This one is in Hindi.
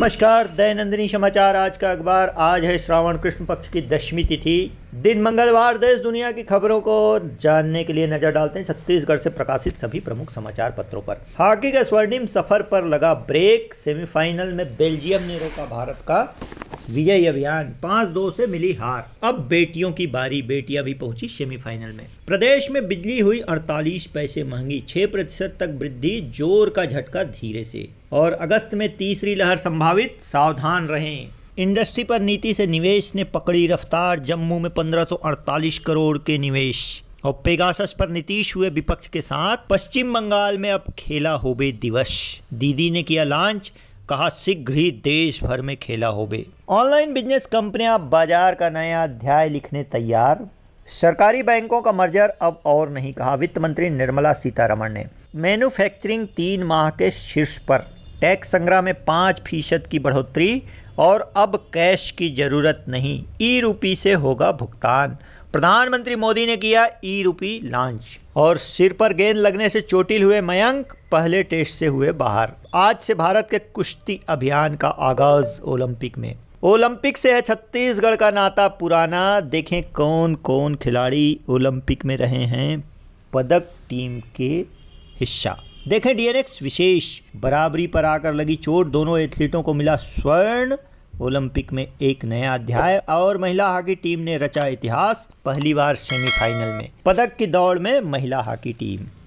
नमस्कार दैनंदिनी समाचार आज का अखबार आज है श्रावण कृष्ण पक्ष की दशमी तिथि दिन मंगलवार देश दुनिया की खबरों को जानने के लिए नजर डालते हैं छत्तीसगढ़ से प्रकाशित सभी प्रमुख समाचार पत्रों पर हॉकी के स्वर्णिम सफर पर लगा ब्रेक सेमीफाइनल में बेल्जियम ने रोका भारत का विजय अभियान पांच दो से मिली हार अब बेटियों की बारी बेटियां भी पहुंची सेमीफाइनल में प्रदेश में बिजली हुई 48 पैसे महंगी 6 प्रतिशत तक वृद्धि जोर का झटका धीरे से और अगस्त में तीसरी लहर संभावित सावधान रहें इंडस्ट्री पर नीति से निवेश ने पकड़ी रफ्तार जम्मू में 1548 करोड़ के निवेश और पेगासस पर नीतीश हुए विपक्ष के साथ पश्चिम बंगाल में अब खेला होबे दिवस दीदी ने किया लॉन्च कहा शीघ्र ही देश भर में खेला होबे ऑनलाइन बिजनेस कंपनियां बाजार का नया अध्याय लिखने तैयार सरकारी बैंकों का मर्जर अब और नहीं कहा वित्त मंत्री निर्मला सीतारमण ने मैन्युफैक्चरिंग तीन माह के शीर्ष पर टैक्स संग्रह में पाँच फीसद की बढ़ोतरी और अब कैश की ज़रूरत नहीं ई रूपी से होगा भुगतान प्रधानमंत्री मोदी ने किया ई रूपी लॉन्च और सिर पर गेंद लगने से चोटिल हुए मयंक पहले टेस्ट से हुए बाहर आज से भारत के कुश्ती अभियान का आगाज ओलंपिक में ओलंपिक से है छत्तीसगढ़ का नाता पुराना देखें कौन कौन खिलाड़ी ओलंपिक में रहे हैं पदक टीम के हिस्सा देखें डीएनएक्स विशेष बराबरी पर आकर लगी चोट दोनों एथलीटों को मिला स्वर्ण ओलंपिक में एक नया अध्याय और महिला हॉकी टीम ने रचा इतिहास पहली बार सेमीफाइनल में पदक की दौड़ में महिला हॉकी टीम